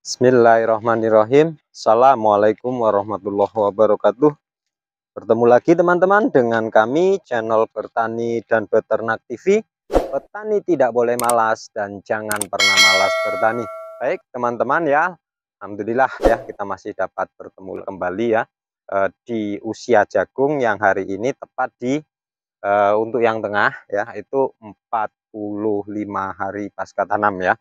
Bismillahirrahmanirrahim. Assalamualaikum warahmatullahi wabarakatuh. Bertemu lagi teman-teman dengan kami channel Bertani dan Beternak TV. Petani tidak boleh malas dan jangan pernah malas bertani. Baik teman-teman ya, Alhamdulillah ya kita masih dapat bertemu kembali ya eh, di usia jagung yang hari ini tepat di eh, untuk yang tengah ya itu 45 hari pasca tanam ya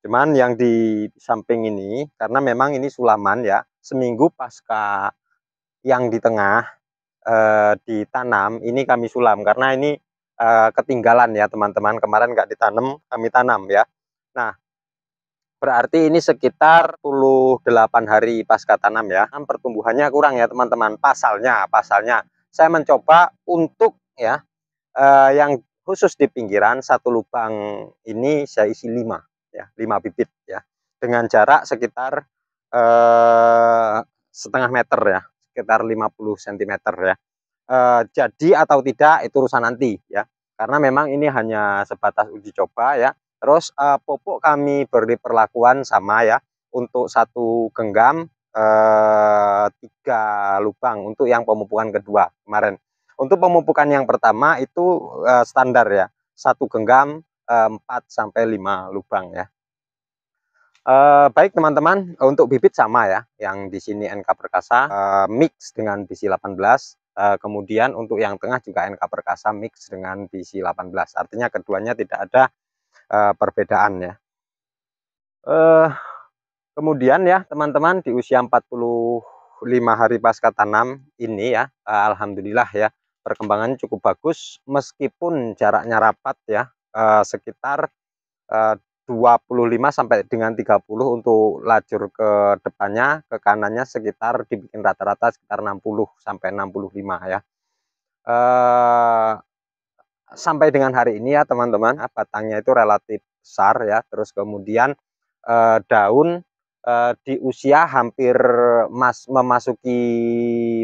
Cuman yang di samping ini, karena memang ini sulaman ya, seminggu pasca yang di tengah e, ditanam, ini kami sulam karena ini e, ketinggalan ya teman-teman. Kemarin nggak ditanam, kami tanam ya. Nah, berarti ini sekitar 28 hari pasca tanam ya. Pertumbuhannya kurang ya teman-teman. Pasalnya, pasalnya saya mencoba untuk ya e, yang khusus di pinggiran satu lubang ini saya isi lima ya 5 bibit ya dengan jarak sekitar eh, setengah meter ya sekitar 50 cm ya eh, jadi atau tidak itu urusan nanti ya karena memang ini hanya sebatas uji coba ya terus eh, pupuk kami beri perlakuan sama ya untuk satu genggam eh, tiga lubang untuk yang pemupukan kedua kemarin untuk pemupukan yang pertama itu eh, standar ya satu genggam 4 eh, sampai 5 lubang ya. E, baik teman-teman, untuk bibit sama ya, yang di sini NK Perkasa e, mix dengan BC18, E, kemudian untuk yang tengah juga NK Perkasa mix dengan BC18. Artinya keduanya tidak ada e, perbedaan ya. E, kemudian ya teman-teman di usia 45 hari pasca tanam ini ya, E, alhamdulillah ya perkembangan cukup bagus meskipun jaraknya rapat ya eh, sekitar eh, 25 sampai dengan 30 untuk lajur ke depannya ke kanannya sekitar dibikin rata-rata sekitar 60 sampai 65 ya eh, sampai dengan hari ini ya teman-teman eh, batangnya itu relatif besar ya terus kemudian eh, daun eh, di usia hampir mas memasuki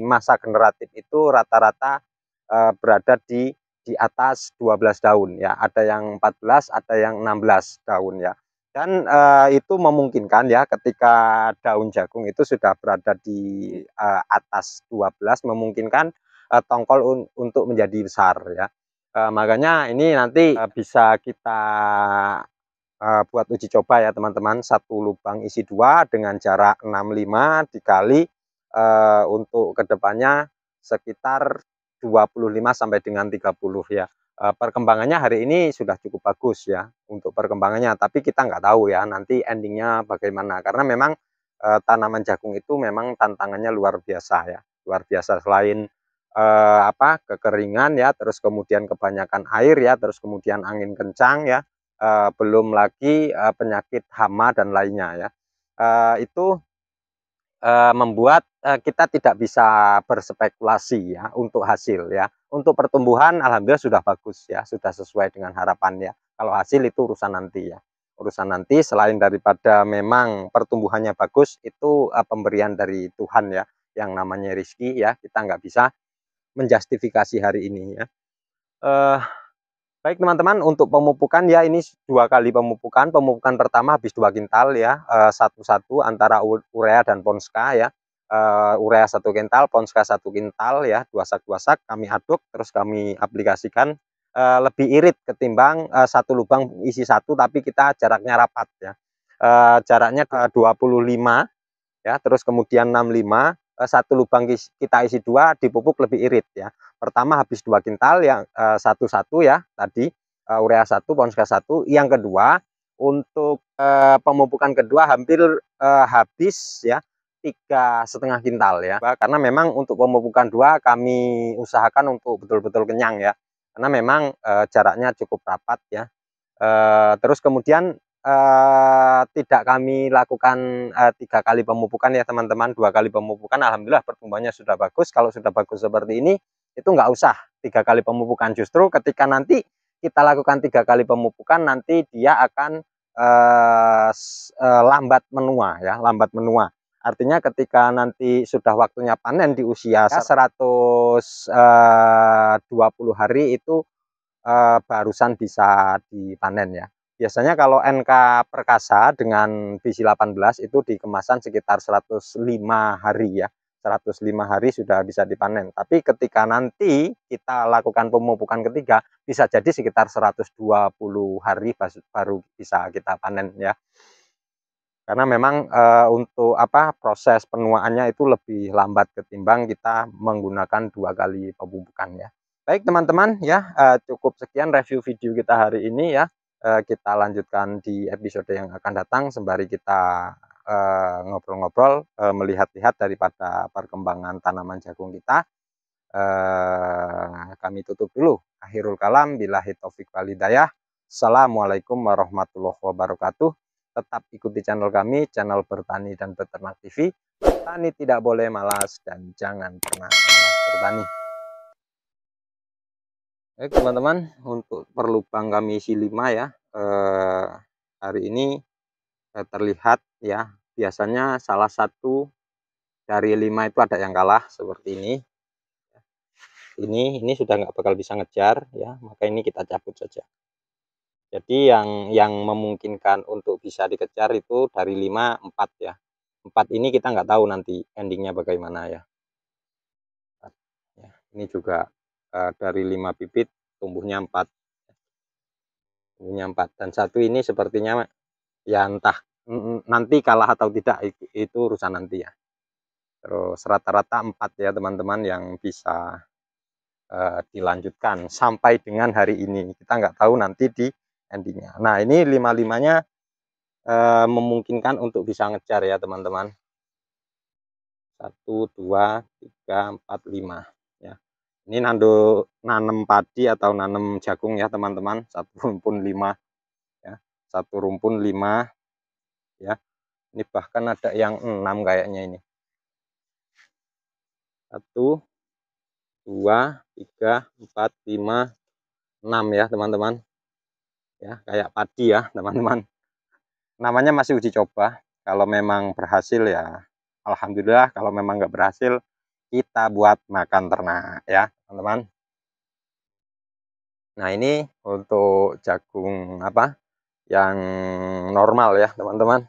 masa generatif itu rata-rata eh, berada di di atas 12 daun ya ada yang 14 ada yang 16 daun ya dan e, itu memungkinkan ya ketika daun jagung itu sudah berada di e, atas 12 memungkinkan e, tongkol un, untuk menjadi besar ya e, makanya ini nanti e, bisa kita e, buat uji coba ya teman-teman satu lubang isi dua dengan jarak 65 dikali e, untuk kedepannya sekitar 25 sampai dengan 30 ya. Eh, perkembangannya hari ini sudah cukup bagus ya untuk perkembangannya, tapi kita nggak tahu ya nanti endingnya bagaimana karena memang e, tanaman jagung itu memang tantangannya luar biasa ya, luar biasa selain eh, apa kekeringan ya, terus kemudian kebanyakan air ya, terus kemudian angin kencang ya, eh, belum lagi eh, penyakit hama dan lainnya ya. Eh, itu uh, membuat uh, kita tidak bisa berspekulasi ya untuk hasil ya. Untuk pertumbuhan alhamdulillah sudah bagus ya, sudah sesuai dengan harapan ya. Kalau hasil itu urusan nanti ya. Urusan nanti selain daripada memang pertumbuhannya bagus itu uh, pemberian dari Tuhan ya yang namanya rizki ya kita nggak bisa menjustifikasi hari ini ya. Uh, Baik teman-teman, untuk pemupukan ya ini dua kali pemupukan. Pemupukan pertama habis dua kintal ya, eh, satu-satu antara urea dan ponska ya. Eh, urea satu kintal, ponska satu kintal ya, dua sak-dua sak kami aduk terus kami aplikasikan. Eh, lebih irit ketimbang satu lubang isi satu tapi kita jaraknya rapat ya. jaraknya ke 25 ya, terus kemudian 65 Eh, satu lubang kita isi dua dipupuk lebih irit ya. Pertama habis dua kintal yang eh, satu-satu ya tadi eh, urea satu ponska satu. Yang kedua untuk pemupukan kedua hampir habis ya tiga setengah kintal ya. Karena memang untuk pemupukan dua kami usahakan untuk betul-betul kenyang ya. Karena memang jaraknya cukup rapat ya. terus kemudian Eh, tidak kami lakukan uh, tiga kali pemupukan ya teman-teman dua kali pemupukan Alhamdulillah pertumbuhannya sudah bagus kalau sudah bagus seperti ini itu nggak usah tiga kali pemupukan justru ketika nanti kita lakukan tiga kali pemupukan nanti dia akan uh, uh, lambat menua ya lambat menua artinya ketika nanti sudah waktunya panen di usia 120 hari itu barusan bisa dipanen ya Biasanya kalau NK Perkasa dengan PC 18 itu dikemasan sekitar 105 hari ya. 105 hari sudah bisa dipanen. Tapi ketika nanti kita lakukan pemupukan ketiga bisa jadi sekitar 120 hari baru bisa kita panen ya. Karena memang e, untuk apa proses penuaannya itu lebih lambat ketimbang kita menggunakan dua kali pemupukan ya. Baik teman-teman ya e, cukup sekian review video kita hari ini ya. Eh, kita lanjutkan di episode yang akan datang sembari kita eh, ngobrol-ngobrol uh, uh, melihat-lihat daripada perkembangan tanaman jagung kita uh, kami tutup dulu akhirul kalam bila taufik walidayah Assalamualaikum warahmatullahi wabarakatuh tetap ikuti channel kami channel bertani dan peternak TV Tani tidak boleh malas dan jangan pernah malas bertani Oke teman-teman untuk perlubang kami isi 5 ya eh, hari ini eh, terlihat ya biasanya salah satu dari lima itu ada yang kalah seperti ini ini ini sudah nggak bakal bisa ngejar ya maka ini kita cabut saja jadi yang yang memungkinkan untuk bisa dikejar itu dari 5 4 ya empat ini kita nggak tahu nanti endingnya bagaimana ya, ya ini juga Eh, dari 5 bibit tumbuhnya 4 tumbuhnya 4 dan satu ini sepertinya ya entah nanti kalah atau tidak itu urusan nanti ya terus rata-rata 4 ya teman-teman yang bisa uh, dilanjutkan sampai dengan hari ini kita nggak tahu nanti di endingnya nah ini 55 nya uh, memungkinkan untuk bisa ngejar ya teman-teman 1 2 3 4 5 ini nando nanem padi atau nanem jagung ya teman-teman satu rumpun lima ya satu rumpun lima ya ini bahkan ada yang enam kayaknya ini satu dua tiga empat lima enam ya teman-teman ya kayak padi ya teman-teman namanya masih uji coba kalau memang berhasil ya Alhamdulillah kalau memang nggak berhasil kita buat makan ternak ya teman-teman nah ini untuk jagung apa yang normal ya teman-teman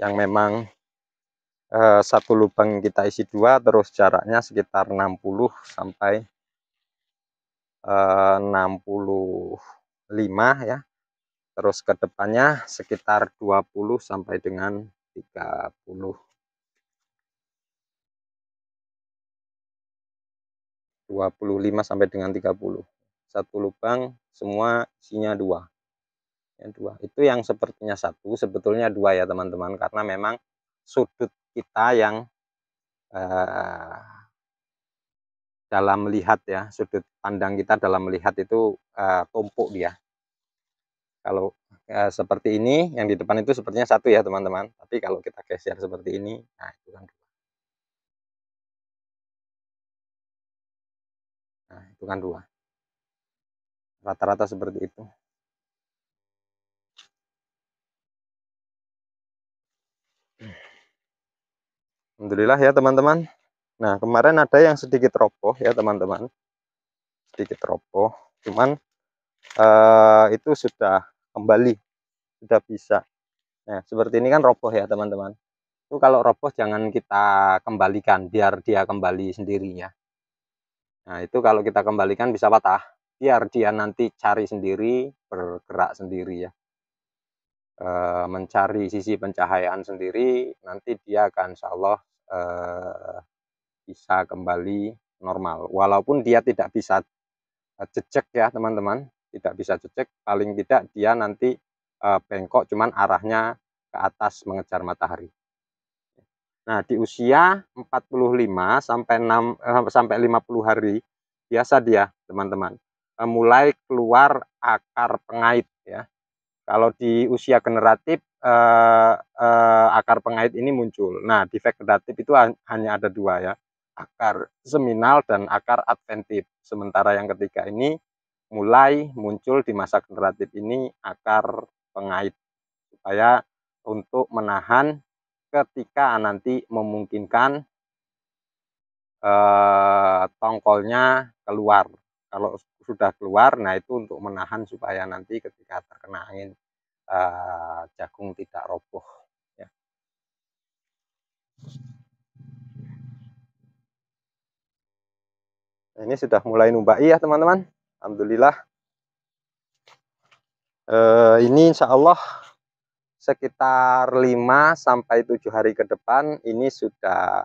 yang memang eh, satu lubang kita isi dua terus jaraknya sekitar 60 sampai eh, 65 ya terus kedepannya sekitar 20 sampai dengan 30 25 sampai dengan 30 satu lubang semua isinya dua yang dua itu yang sepertinya satu sebetulnya dua ya teman-teman karena memang sudut kita yang uh, dalam melihat ya sudut pandang kita dalam melihat itu uh, tumpuk dia kalau uh, seperti ini yang di depan itu sepertinya satu ya teman-teman tapi kalau kita geser seperti ini nah itu kan dua bukan dua rata-rata seperti itu Alhamdulillah ya teman-teman Nah kemarin ada yang sedikit roboh ya teman-teman sedikit roboh cuman uh, itu sudah kembali sudah bisa nah seperti ini kan roboh ya teman-teman itu kalau roboh jangan kita kembalikan biar dia kembali sendirinya Nah, itu kalau kita kembalikan bisa patah. Biar dia nanti cari sendiri, bergerak sendiri ya. E, mencari sisi pencahayaan sendiri, nanti dia akan insya Allah e, eh, bisa kembali normal. Walaupun dia tidak bisa eh, jejek ya teman-teman, tidak bisa jejek, paling tidak dia nanti e, bengkok, cuman arahnya ke atas mengejar matahari. Nah, di usia 45 sampai 6 eh, sampai 50 hari biasa dia, teman-teman. Eh, mulai keluar akar pengait ya. Kalau di usia generatif eh, eh, akar pengait ini muncul. Nah, di vegetatif itu hanya ada dua ya, akar seminal dan akar adventif. Sementara yang ketiga ini mulai muncul di masa generatif ini akar pengait supaya untuk menahan ketika nanti memungkinkan eh, tongkolnya keluar. Kalau sudah keluar, nah itu untuk menahan supaya nanti ketika terkena angin eh, jagung tidak roboh. Ya. Ini sudah mulai numbai ya teman-teman. Alhamdulillah. Eh, ini insya Allah sekitar 5 sampai 7 hari ke depan ini sudah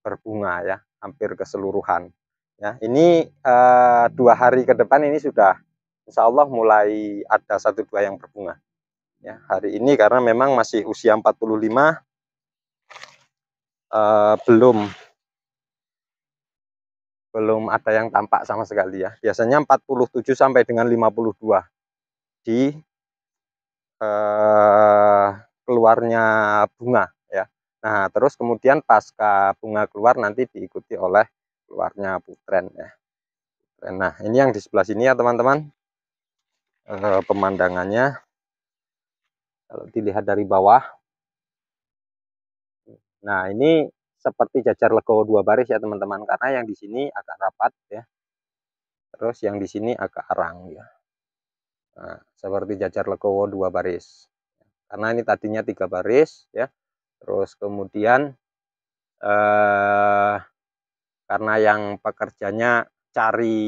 berbunga ya, hampir keseluruhan. Ya, ini eh, dua hari ke depan ini sudah insya Allah mulai ada satu dua yang berbunga. Ya, hari ini karena memang masih usia 45 eh, belum belum ada yang tampak sama sekali ya. Biasanya 47 sampai dengan 52 di eh, keluarnya bunga ya. Nah, terus kemudian pasca bunga keluar nanti diikuti oleh keluarnya putren ya. Nah, ini yang di sebelah sini ya, teman-teman. Eh, pemandangannya kalau dilihat dari bawah. Nah, ini seperti jajar legowo dua baris ya, teman-teman, karena yang di sini agak rapat ya. Terus yang di sini agak arang ya. Nah, seperti jajar legowo dua baris. Karena ini tadinya tiga baris ya. Terus kemudian eh, karena yang pekerjanya cari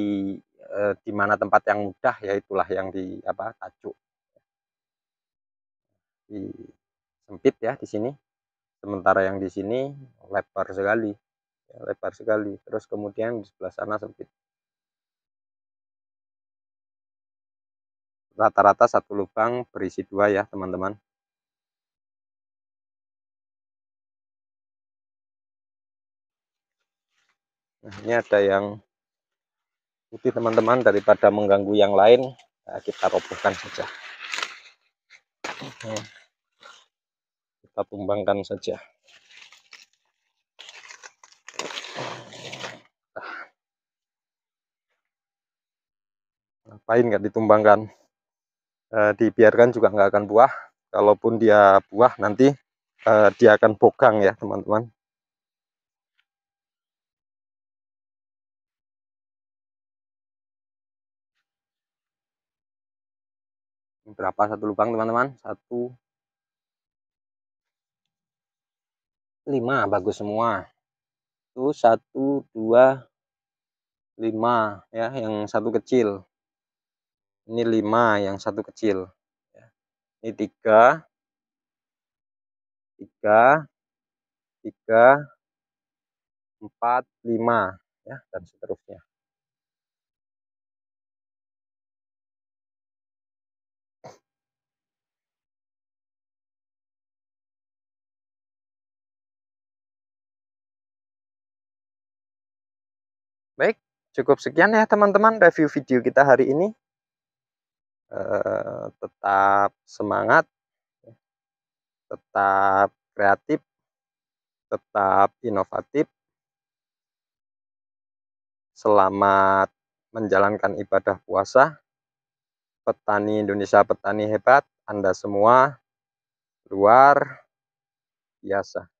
eh, di mana tempat yang mudah ya itulah yang di apa tajuk. Di sempit ya di sini. Sementara yang di sini lebar sekali. Ya, lebar sekali. Terus kemudian di sebelah sana sempit. rata-rata satu lubang berisi dua ya teman-teman nah ini ada yang putih teman-teman daripada mengganggu yang lain nah, kita robohkan saja nah, kita tumbangkan saja nah, ngapain nggak ditumbangkan eh, dibiarkan juga nggak akan buah kalaupun dia buah nanti eh, dia akan bogang ya teman-teman berapa satu lubang teman-teman satu lima bagus semua itu satu dua lima ya yang satu kecil ini 5 yang satu kecil ya. ini 3 3 3 4 5 ya dan seterusnya Baik, cukup sekian ya teman-teman review video kita hari ini. Eh, tetap semangat, ya. tetap kreatif, tetap inovatif. Selamat menjalankan ibadah puasa. Petani Indonesia, petani hebat, Anda semua luar biasa.